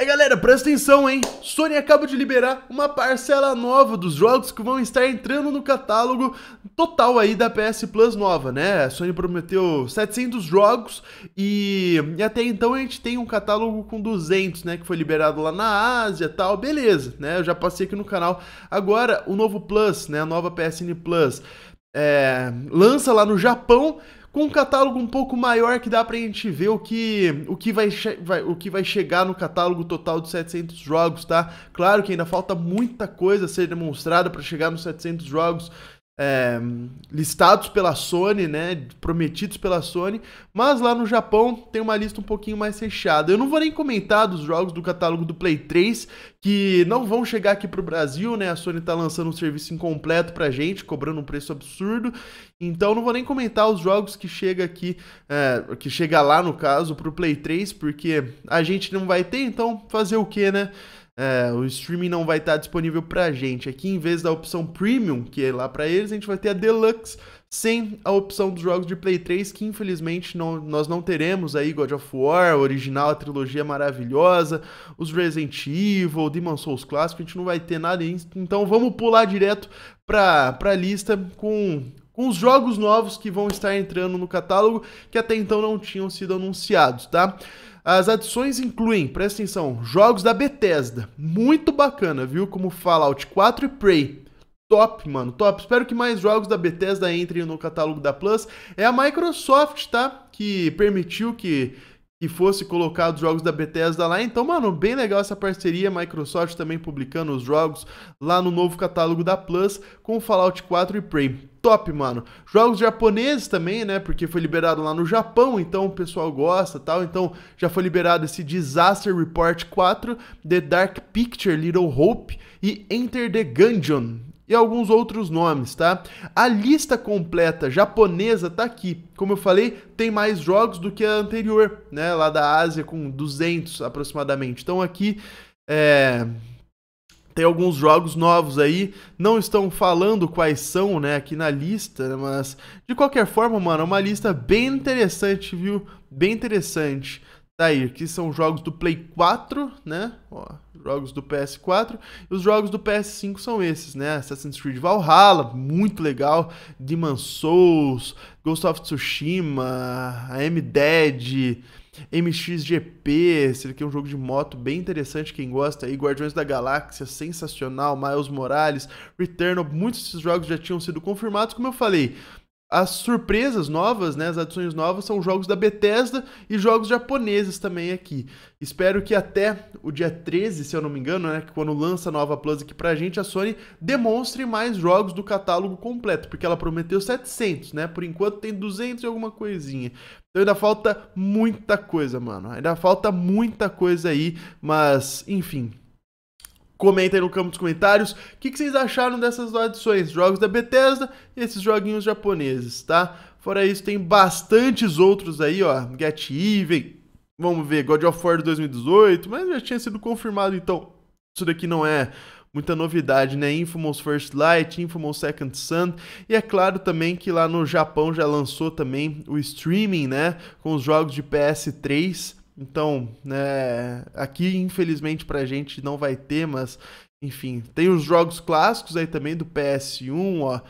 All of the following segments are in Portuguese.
Aí galera, presta atenção, hein? Sony acaba de liberar uma parcela nova dos jogos que vão estar entrando no catálogo total aí da PS Plus nova, né? A Sony prometeu 700 jogos e, e até então a gente tem um catálogo com 200, né? Que foi liberado lá na Ásia e tal, beleza, né? Eu já passei aqui no canal. Agora, o novo Plus, né? A nova PSN Plus é, lança lá no Japão com um catálogo um pouco maior que dá pra gente ver o que, o que, vai, vai, o que vai chegar no catálogo total de 700 jogos, tá? Claro que ainda falta muita coisa a ser demonstrada para chegar nos 700 jogos, é, listados pela Sony, né, prometidos pela Sony, mas lá no Japão tem uma lista um pouquinho mais fechada. Eu não vou nem comentar dos jogos do catálogo do Play 3 que não vão chegar aqui pro Brasil, né? A Sony tá lançando um serviço incompleto pra gente, cobrando um preço absurdo. Então não vou nem comentar os jogos que chega aqui, é, que chega lá no caso pro Play 3, porque a gente não vai ter, então fazer o que, né? é, o streaming não vai estar disponível pra gente. Aqui, em vez da opção Premium, que é lá para eles, a gente vai ter a Deluxe, sem a opção dos jogos de Play 3, que infelizmente não, nós não teremos aí God of War, original, a trilogia maravilhosa, os Resident Evil, Demon Souls clássico, a gente não vai ter nada. Então vamos pular direto pra, pra lista com com os jogos novos que vão estar entrando no catálogo que até então não tinham sido anunciados, tá? As adições incluem, presta atenção, jogos da Bethesda. Muito bacana, viu? Como Fallout 4 e Prey. Top, mano, top. Espero que mais jogos da Bethesda entrem no catálogo da Plus. É a Microsoft, tá? Que permitiu que que fosse colocado os jogos da Bethesda lá. Então, mano, bem legal essa parceria. Microsoft também publicando os jogos lá no novo catálogo da Plus com Fallout 4 e Prey. Top, mano. Jogos japoneses também, né? Porque foi liberado lá no Japão, então o pessoal gosta tal. Então já foi liberado esse Disaster Report 4, The Dark Picture, Little Hope e Enter the Gungeon e alguns outros nomes, tá? A lista completa japonesa tá aqui. Como eu falei, tem mais jogos do que a anterior, né? Lá da Ásia, com 200 aproximadamente. Então aqui é, tem alguns jogos novos aí, não estão falando quais são, né, aqui na lista, né? mas de qualquer forma, mano, é uma lista bem interessante, viu? Bem interessante. Tá aí, aqui são jogos do Play 4, né? Ó, jogos do PS4. E os jogos do PS5 são esses, né? Assassin's Creed Valhalla, muito legal. Demon Souls, Ghost of Tsushima, M-Dead, MXGP. Esse aqui é um jogo de moto bem interessante, quem gosta aí. Guardiões da Galáxia, sensacional. Miles Morales, Returnal. Muitos desses jogos já tinham sido confirmados, como eu falei as surpresas novas, né, as adições novas são jogos da Bethesda e jogos japoneses também aqui. Espero que até o dia 13, se eu não me engano, né, que quando lança a nova Plus aqui pra gente, a Sony demonstre mais jogos do catálogo completo, porque ela prometeu 700, né? Por enquanto tem 200 e alguma coisinha. Então ainda falta muita coisa, mano. Ainda falta muita coisa aí, mas enfim, Comenta aí no campo dos comentários o que, que, vocês acharam dessas adições, jogos da Bethesda e esses joguinhos japoneses, tá? Fora isso, tem bastantes outros aí, ó, Get Even, vamos ver, God of War 2018, mas já tinha sido confirmado, então isso daqui não é muita novidade, né? Infamous First Light, Infamous Second Sun, e é claro também que lá no Japão já lançou também o streaming, né, com os jogos de PS3, então, é, aqui infelizmente pra gente não vai ter, mas enfim, tem os jogos clássicos aí também do PS1, ó,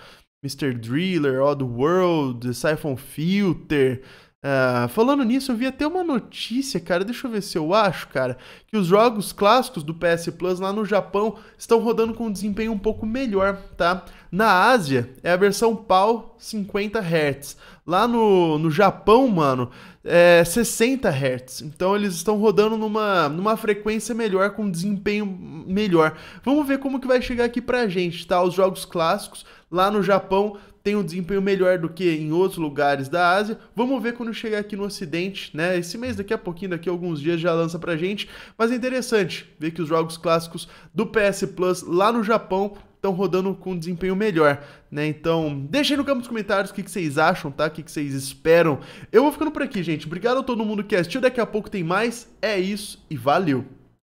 Mr. Driller, Odd World, Siphon Filter, Uh, falando nisso, eu vi até uma notícia, cara. Deixa eu ver se eu acho, cara. Que os jogos clássicos do PS Plus lá no Japão estão rodando com um desempenho um pouco melhor, tá? Na Ásia é a versão PAL 50 Hz. Lá no, no Japão, mano, é 60 Hz. Então eles estão rodando numa, numa frequência melhor, com um desempenho melhor. Vamos ver como que vai chegar aqui pra gente, tá? Os jogos clássicos lá no Japão tem um desempenho melhor do que em outros lugares da Ásia. Vamos ver quando chegar aqui no Ocidente, né? Esse mês, daqui a pouquinho, daqui a alguns dias já lança pra gente. Mas é interessante ver que os jogos clássicos do PS Plus lá no Japão estão rodando com um desempenho melhor, né? Então, deixem no campo dos comentários o que, que vocês acham, tá? O que, que vocês esperam. Eu vou ficando por aqui, gente. Obrigado a todo mundo que assistiu. Daqui a pouco tem mais. É isso e valeu!